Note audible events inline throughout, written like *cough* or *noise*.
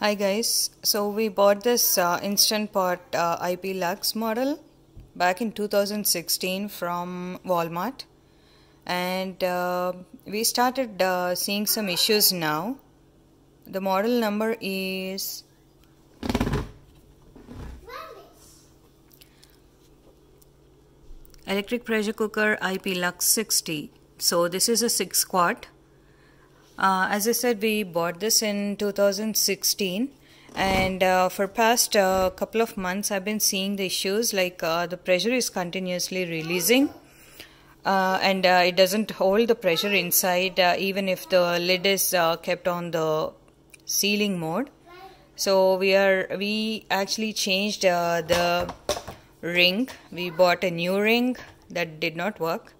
Hi guys, so we bought this uh, Instant Pot uh, IP Lux model back in 2016 from Walmart and uh, we started uh, seeing some issues now. The model number is Electric Pressure Cooker IP Lux 60. So this is a 6 quart uh, as I said, we bought this in 2016 and uh, for past uh, couple of months I've been seeing the issues like uh, the pressure is continuously releasing uh, and uh, it doesn't hold the pressure inside even if the lid is kept on the sealing mode. So we are we actually changed the ring. We bought a new ring that did not work.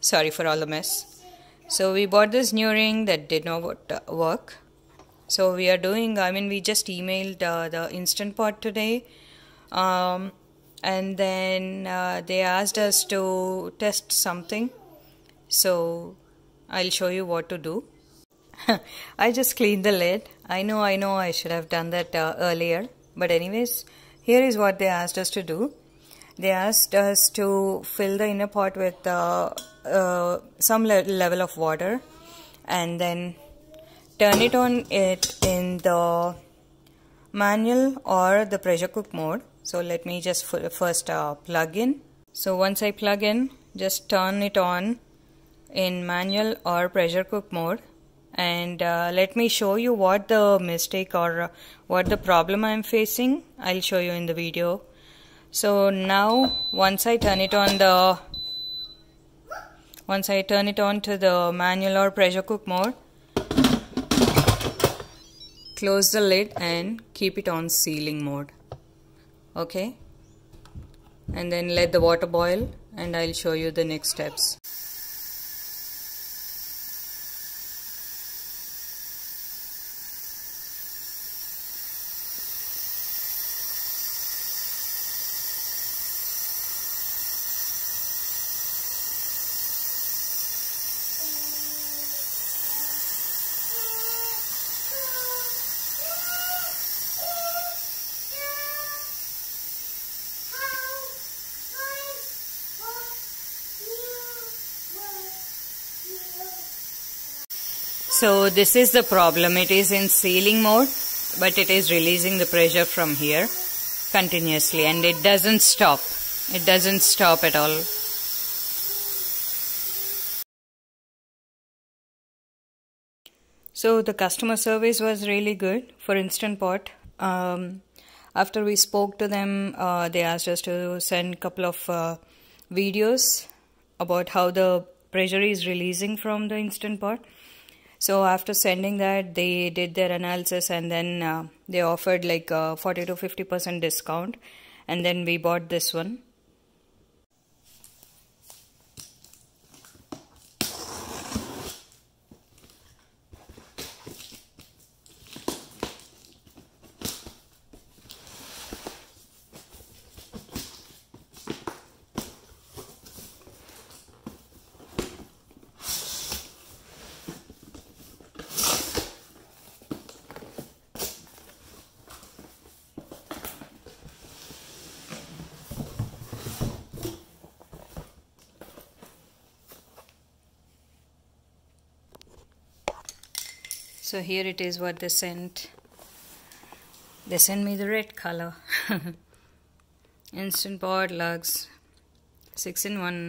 Sorry for all the mess so we bought this new ring that did not uh, work so we are doing i mean we just emailed uh, the instant pot today um, and then uh, they asked us to test something so i'll show you what to do *laughs* i just cleaned the lid i know i know i should have done that uh, earlier but anyways here is what they asked us to do they asked us to fill the inner pot with uh, uh, some le level of water and then turn it on it in the manual or the pressure cook mode so let me just first uh, plug in so once I plug in just turn it on in manual or pressure cook mode and uh, let me show you what the mistake or uh, what the problem I am facing I'll show you in the video so now once I turn it on the once I turn it on to the manual or pressure cook mode close the lid and keep it on sealing mode okay and then let the water boil and I'll show you the next steps So this is the problem. It is in sealing mode, but it is releasing the pressure from here continuously and it doesn't stop. It doesn't stop at all. So the customer service was really good for Instant Pot. Um, after we spoke to them, uh, they asked us to send a couple of uh, videos about how the pressure is releasing from the Instant Pot. So after sending that, they did their analysis and then uh, they offered like a uh, 40 to 50% discount. And then we bought this one. so here it is what they sent they sent me the red color *laughs* instant board lugs six in one